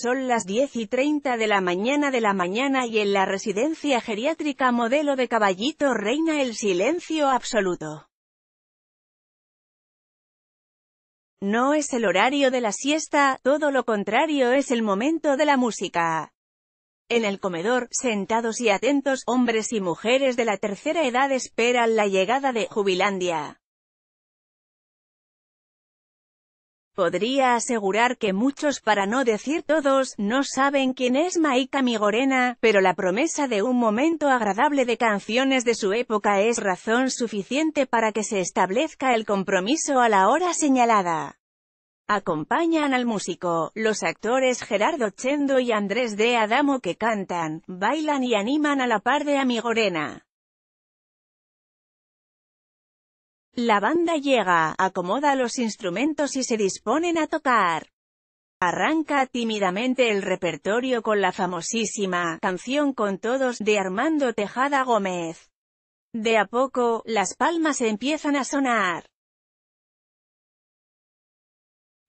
son las 10 y 30 de la mañana de la mañana y en la residencia geriátrica modelo de Caballito reina el silencio absoluto. No es el horario de la siesta, todo lo contrario es el momento de la música. En el comedor, sentados y atentos, hombres y mujeres de la tercera edad esperan la llegada de Jubilandia. Podría asegurar que muchos, para no decir todos, no saben quién es Maika Migorena, pero la promesa de un momento agradable de canciones de su época es razón suficiente para que se establezca el compromiso a la hora señalada. Acompañan al músico, los actores Gerardo Chendo y Andrés de Adamo que cantan, bailan y animan a la par de Amigorena. La banda llega, acomoda los instrumentos y se disponen a tocar. Arranca tímidamente el repertorio con la famosísima «Canción con todos» de Armando Tejada Gómez. De a poco, las palmas empiezan a sonar.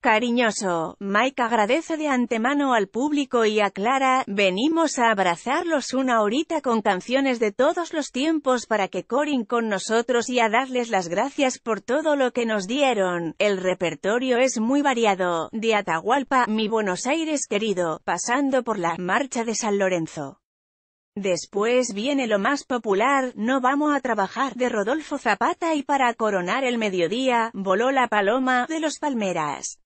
Cariñoso, Mike agradece de antemano al público y aclara, venimos a abrazarlos una horita con canciones de todos los tiempos para que corin con nosotros y a darles las gracias por todo lo que nos dieron. El repertorio es muy variado, de Atahualpa, mi Buenos Aires querido, pasando por la marcha de San Lorenzo. Después viene lo más popular, No vamos a trabajar, de Rodolfo Zapata y para coronar el mediodía, voló la paloma, de los Palmeras.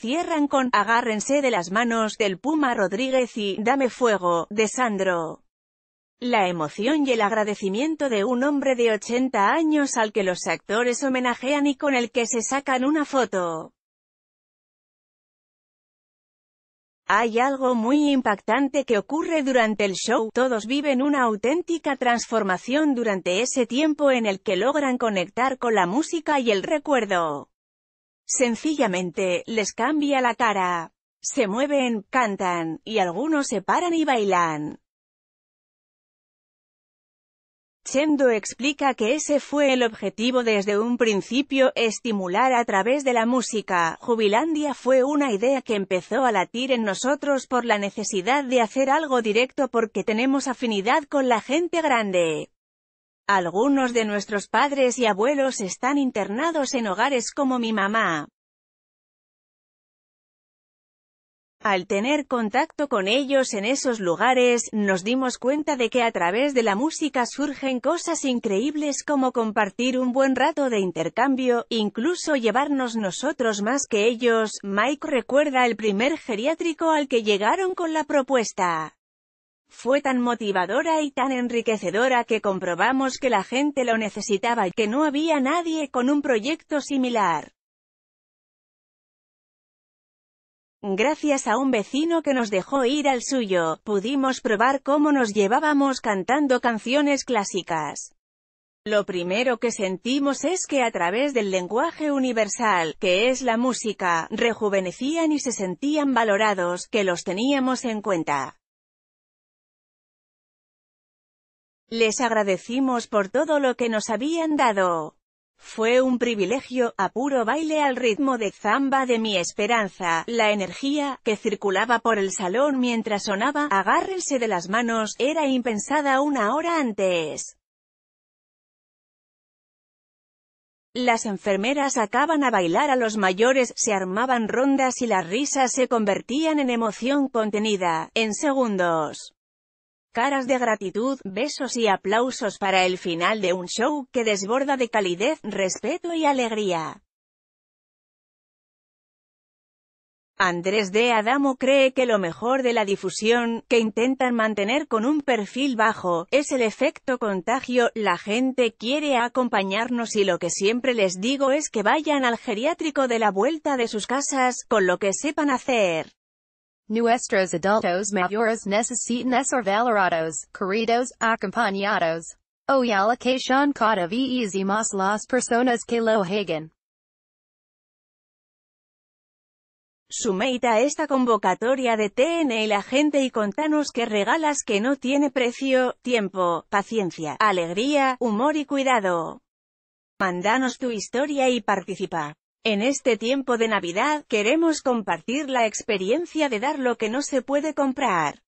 Cierran con Agárrense de las manos del Puma Rodríguez y Dame Fuego, de Sandro. La emoción y el agradecimiento de un hombre de 80 años al que los actores homenajean y con el que se sacan una foto. Hay algo muy impactante que ocurre durante el show, todos viven una auténtica transformación durante ese tiempo en el que logran conectar con la música y el recuerdo. Sencillamente, les cambia la cara. Se mueven, cantan, y algunos se paran y bailan. Chendo explica que ese fue el objetivo desde un principio, estimular a través de la música. Jubilandia fue una idea que empezó a latir en nosotros por la necesidad de hacer algo directo porque tenemos afinidad con la gente grande. Algunos de nuestros padres y abuelos están internados en hogares como mi mamá. Al tener contacto con ellos en esos lugares, nos dimos cuenta de que a través de la música surgen cosas increíbles como compartir un buen rato de intercambio, incluso llevarnos nosotros más que ellos. Mike recuerda el primer geriátrico al que llegaron con la propuesta. Fue tan motivadora y tan enriquecedora que comprobamos que la gente lo necesitaba y que no había nadie con un proyecto similar. Gracias a un vecino que nos dejó ir al suyo, pudimos probar cómo nos llevábamos cantando canciones clásicas. Lo primero que sentimos es que a través del lenguaje universal, que es la música, rejuvenecían y se sentían valorados, que los teníamos en cuenta. Les agradecimos por todo lo que nos habían dado. Fue un privilegio, a puro baile al ritmo de zamba de mi esperanza, la energía, que circulaba por el salón mientras sonaba, agárrense de las manos, era impensada una hora antes. Las enfermeras acaban a bailar a los mayores, se armaban rondas y las risas se convertían en emoción contenida, en segundos caras de gratitud, besos y aplausos para el final de un show que desborda de calidez, respeto y alegría. Andrés de Adamo cree que lo mejor de la difusión, que intentan mantener con un perfil bajo, es el efecto contagio, la gente quiere acompañarnos y lo que siempre les digo es que vayan al geriátrico de la vuelta de sus casas, con lo que sepan hacer. Nuestros adultos mayores necesitan ser valorados, queridos, acompañados. Oyala que son cada vez más las personas que lo hagan. Sumeita esta convocatoria de TN y la gente y contanos qué regalas que no tiene precio, tiempo, paciencia, alegría, humor y cuidado. Mandanos tu historia y participa. En este tiempo de Navidad, queremos compartir la experiencia de dar lo que no se puede comprar.